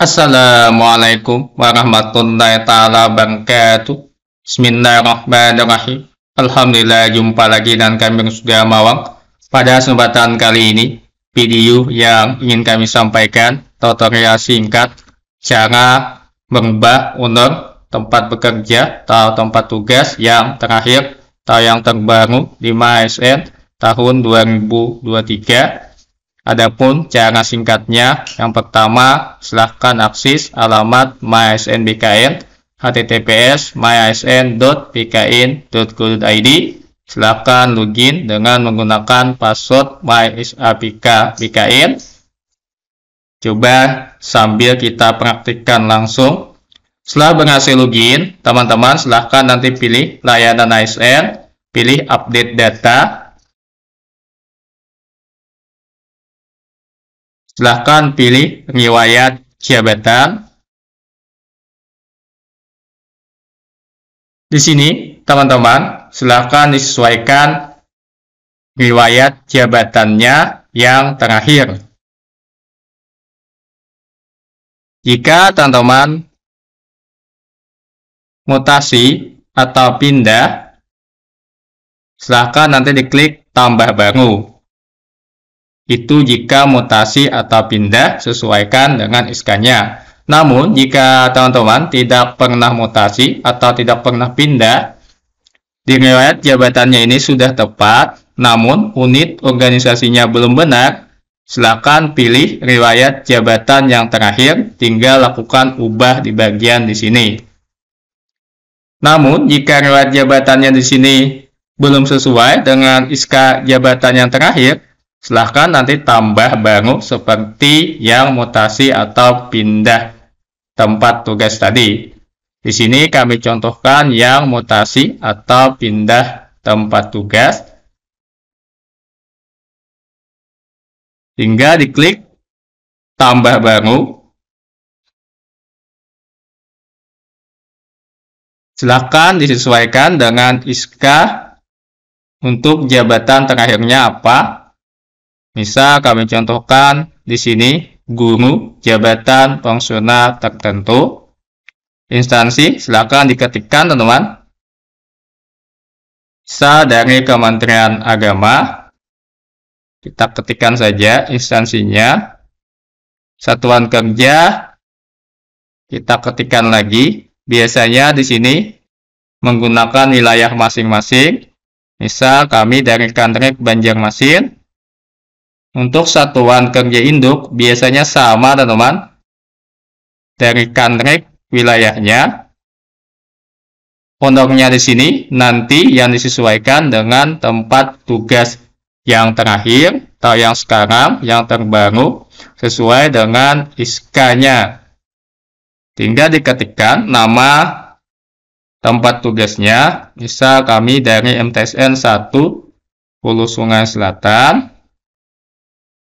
Assalamualaikum warahmatullahi taala wabarakatuh. Bismillahirrahmanirrahim. Alhamdulillah jumpa lagi dan kami sudah mawang. Pada kesempatan kali ini, video yang ingin kami sampaikan tutorial singkat cara mengubah owner tempat bekerja atau tempat tugas yang terakhir atau yang terbaru 5 ASN tahun 2023 Adapun cara singkatnya, yang pertama silahkan akses alamat mysnbkn https mysn.bkn.go.id silahkan login dengan menggunakan password mysapk coba sambil kita praktikkan langsung setelah berhasil login teman-teman silahkan nanti pilih layanan ASN pilih update data silahkan pilih riwayat jabatan. Di sini, teman-teman, silahkan disesuaikan riwayat jabatannya yang terakhir. Jika teman-teman mutasi atau pindah, silahkan nanti diklik tambah baru. Itu jika mutasi atau pindah sesuaikan dengan iskanya. Namun, jika teman-teman tidak pernah mutasi atau tidak pernah pindah, di riwayat jabatannya ini sudah tepat, namun unit organisasinya belum benar, silakan pilih riwayat jabatan yang terakhir, tinggal lakukan ubah di bagian di sini. Namun, jika riwayat jabatannya di sini belum sesuai dengan ISKA jabatan yang terakhir, Silahkan nanti tambah bangun seperti yang mutasi atau pindah tempat tugas tadi. Di sini kami contohkan yang mutasi atau pindah tempat tugas. Hingga diklik tambah bangun. silahkan disesuaikan dengan ISKA untuk jabatan terakhirnya apa. Misal kami contohkan di sini guru, jabatan, fungsional tertentu, instansi, silakan diketikkan teman-teman. Bisa dari Kementerian Agama, kita ketikkan saja instansinya, satuan kerja, kita ketikkan lagi. Biasanya di sini menggunakan wilayah masing-masing. Misal kami dari Kantrek Banjarmasin, untuk satuan kerja induk biasanya sama teman-teman. Dari kanrek wilayahnya. Pondoknya di sini nanti yang disesuaikan dengan tempat tugas yang terakhir atau yang sekarang, yang terbaru sesuai dengan iskanya. Tinggal diketikkan nama tempat tugasnya Misal kami dari MTSN 1 Hulu Sungai Selatan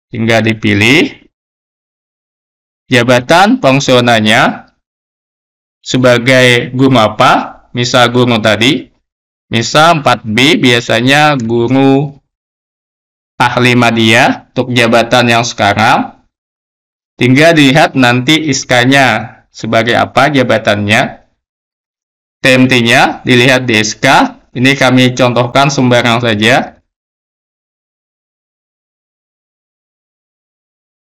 Hingga dipilih jabatan fungsionalnya sebagai guru apa, misal guru tadi. Misal 4B biasanya guru ahli media untuk jabatan yang sekarang. Tinggal dilihat nanti SK-nya sebagai apa jabatannya. TMT-nya dilihat di SK. Ini kami contohkan sembarang saja.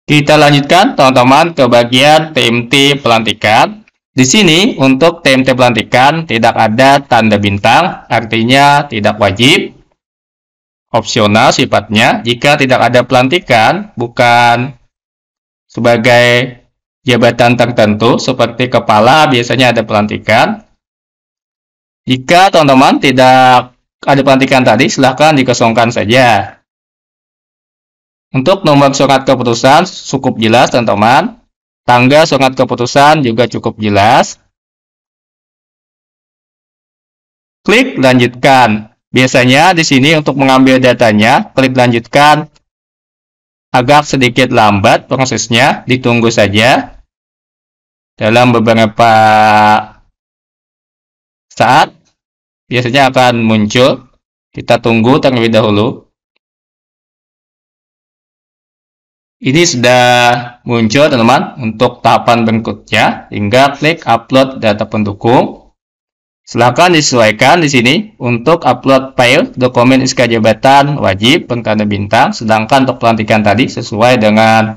Kita lanjutkan teman-teman ke bagian TMT pelantikan. Di sini untuk TMT pelantikan tidak ada tanda bintang, artinya tidak wajib. Opsional sifatnya, jika tidak ada pelantikan, bukan sebagai jabatan tertentu seperti kepala biasanya ada pelantikan. Jika teman-teman tidak ada pelantikan tadi, silahkan dikosongkan saja. Untuk nomor surat keputusan cukup jelas teman-teman. Tanggal surat keputusan juga cukup jelas. Klik lanjutkan. Biasanya di sini untuk mengambil datanya, klik lanjutkan. Agak sedikit lambat prosesnya, ditunggu saja. Dalam beberapa saat, biasanya akan muncul. Kita tunggu terlebih dahulu. Ini sudah muncul teman-teman untuk tahapan berikutnya. hingga klik upload data pendukung. Silahkan disesuaikan di sini untuk upload file dokumen SK jabatan wajib pengkanda bintang. Sedangkan untuk pelantikan tadi sesuai dengan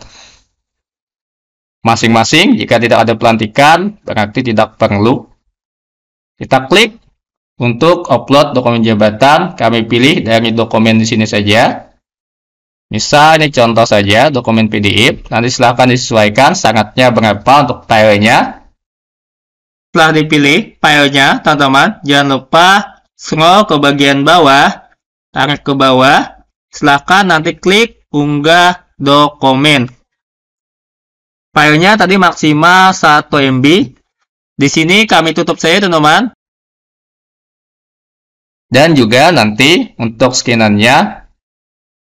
masing-masing. Jika tidak ada pelantikan berarti tidak perlu. Kita klik untuk upload dokumen jabatan. Kami pilih dari dokumen di sini saja. Misal ini contoh saja dokumen PDF, nanti silahkan disesuaikan sangatnya berapa untuk filenya. Setelah dipilih filenya, teman-teman, jangan lupa scroll ke bagian bawah, tarik ke bawah, silahkan nanti klik unggah dokumen. Filenya tadi maksimal 1 MB. Di sini kami tutup saja teman-teman. Dan juga nanti untuk skinannya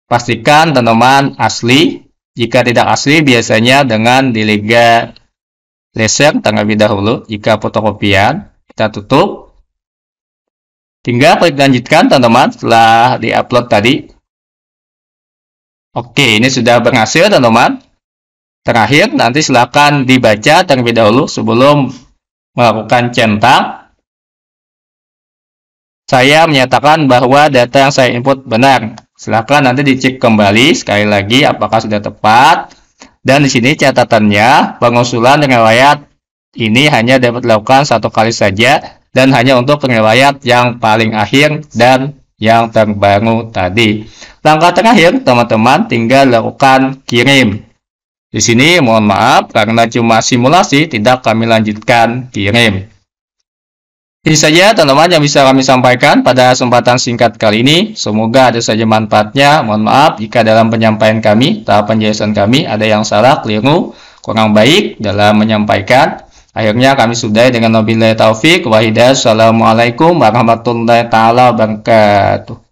Pastikan tanaman asli. Jika tidak asli, biasanya dengan diliga laser terlebih dahulu. Jika fotokopian, kita tutup. Tinggal klik lanjutkan teman-teman setelah diupload tadi. Oke, ini sudah berhasil teman-teman. Terakhir, nanti silakan dibaca terlebih dahulu sebelum melakukan centang. Saya menyatakan bahwa data yang saya input benar silahkan nanti dicek kembali sekali lagi apakah sudah tepat. Dan di sini catatannya, pengusulan riwayat ini hanya dapat dilakukan satu kali saja dan hanya untuk riwayat yang paling akhir dan yang terbangun tadi. Langkah terakhir, teman-teman tinggal lakukan kirim. Di sini mohon maaf karena cuma simulasi tidak kami lanjutkan kirim. Ini saja teman-teman yang bisa kami sampaikan pada kesempatan singkat kali ini. Semoga ada saja manfaatnya. Mohon maaf jika dalam penyampaian kami, tahap penjelasan kami ada yang salah, keliru, kurang baik dalam menyampaikan. Akhirnya kami sudahi dengan wabillahi taufik Wahidah. Assalamualaikum warahmatullahi taala wabarakatuh.